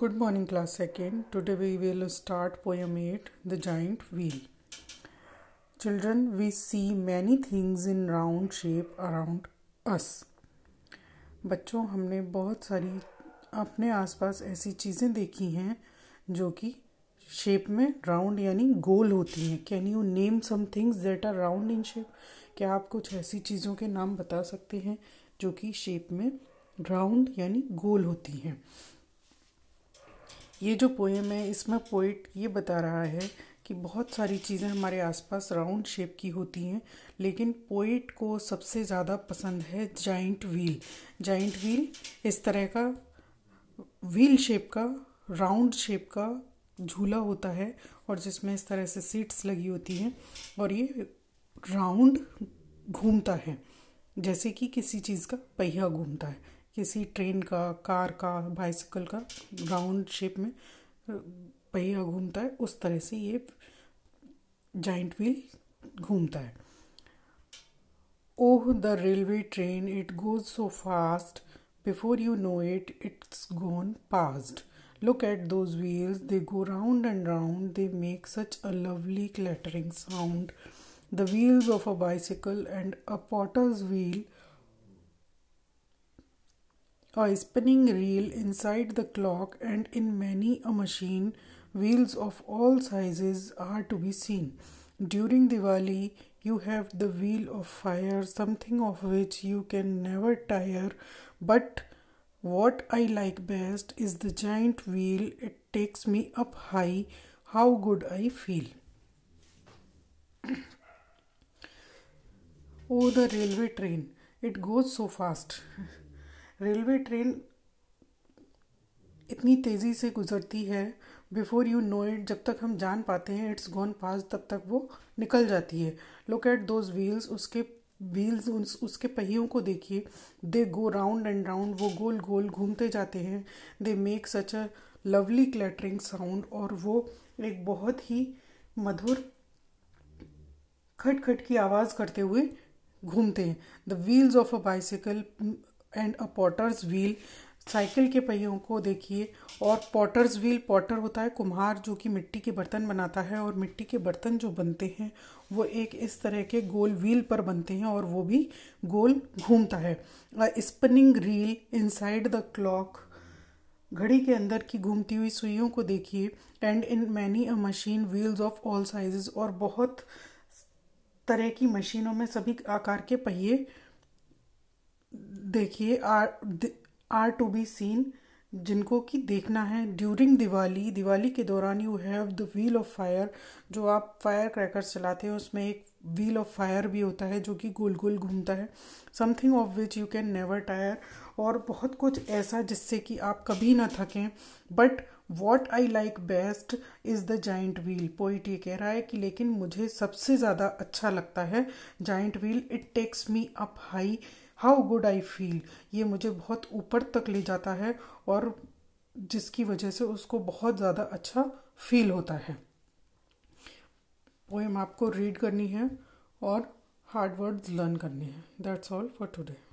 Good morning class second. Today we will start poem 8 The Giant Wheel. Children, we see many things in round shape around us. बच्चों हमने बहुत सारी अपने आसपास ऐसी चीज़ें देखी हैं जो कि शेप में राउंड यानी गोल होती हैं can you name some things that are round in shape क्या आप कुछ ऐसी चीज़ों के नाम बता सकते हैं जो कि शेप में राउंड यानी गोल होती हैं ये जो पोएम है इसमें पोइट ये बता रहा है कि बहुत सारी चीज़ें हमारे आसपास राउंड शेप की होती हैं लेकिन पोइट को सबसे ज़्यादा पसंद है जाइंट व्हील जाइंट व्हील इस तरह का व्हील शेप का राउंड शेप का झूला होता है और जिसमें इस तरह से सीट्स लगी होती हैं और ये राउंड घूमता है जैसे कि किसी चीज़ का पहिया घूमता है किसी ट्रेन का कार का बाइसिकल का राउंड शेप में पहिया घूमता है उस तरह से ये जॉइंट व्हील घूमता है oh the railway train it goes so fast before you know it it's gone past look at those wheels they go round and round they make such a lovely clattering sound the wheels of a bicycle and a potter's wheel a spinning reel inside the clock and in many a machine wheels of all sizes are to be seen during diwali you have the wheel of fire something of which you can never tire but what i like best is the giant wheel it takes me up high how good i feel oh the railway train it goes so fast railway train इतनी तेज़ी से गुजरती है before you know it जब तक हम जान पाते हैं इट्स गॉन पास तब तक वो निकल जाती है लुक एट दोज व्हील्स उसके व्हील्स उस, उसके पहियों को देखिए they go round and round वो गोल गोल घूमते जाते हैं they make such a lovely clattering sound और वो एक बहुत ही मधुर खट खट की आवाज़ करते हुए घूमते हैं the wheels of a bicycle and a potter's wheel cycle के पहियों को देखिए और पॉटर्स व्हील पॉटर होता है कुम्हार जो कि मिट्टी के बर्तन बनाता है और मिट्टी के बर्तन जो बनते हैं वो एक इस तरह के गोल व्हील पर बनते हैं और वो भी गोल घूमता है spinning reel inside the clock घड़ी के अंदर की घूमती हुई सुइयों को देखिए and in many a machine wheels of all size और बहुत तरह की मशीनों में सभी आकार के पहिए देखिए are are to be seen जिनको कि देखना है ड्यूरिंग दिवाली दिवाली के दौरान you have the wheel of fire जो आप फायर क्रैकर्स चलाते हैं उसमें एक व्हील ऑफ फायर भी होता है जो कि गोल गोल घूमता है something of which you can never tire और बहुत कुछ ऐसा जिससे कि आप कभी ना थकें but what I like best is the giant wheel poet ये कह रहा है कि लेकिन मुझे सबसे ज़्यादा अच्छा लगता है giant wheel it takes me up high how good I feel ये मुझे बहुत ऊपर तक ले जाता है और जिसकी वजह से उसको बहुत ज़्यादा अच्छा फील होता है पोएम आपको रीड करनी है और हार्ड वर्ड्स लर्न करने हैं दैट्स ऑल फॉर टुडे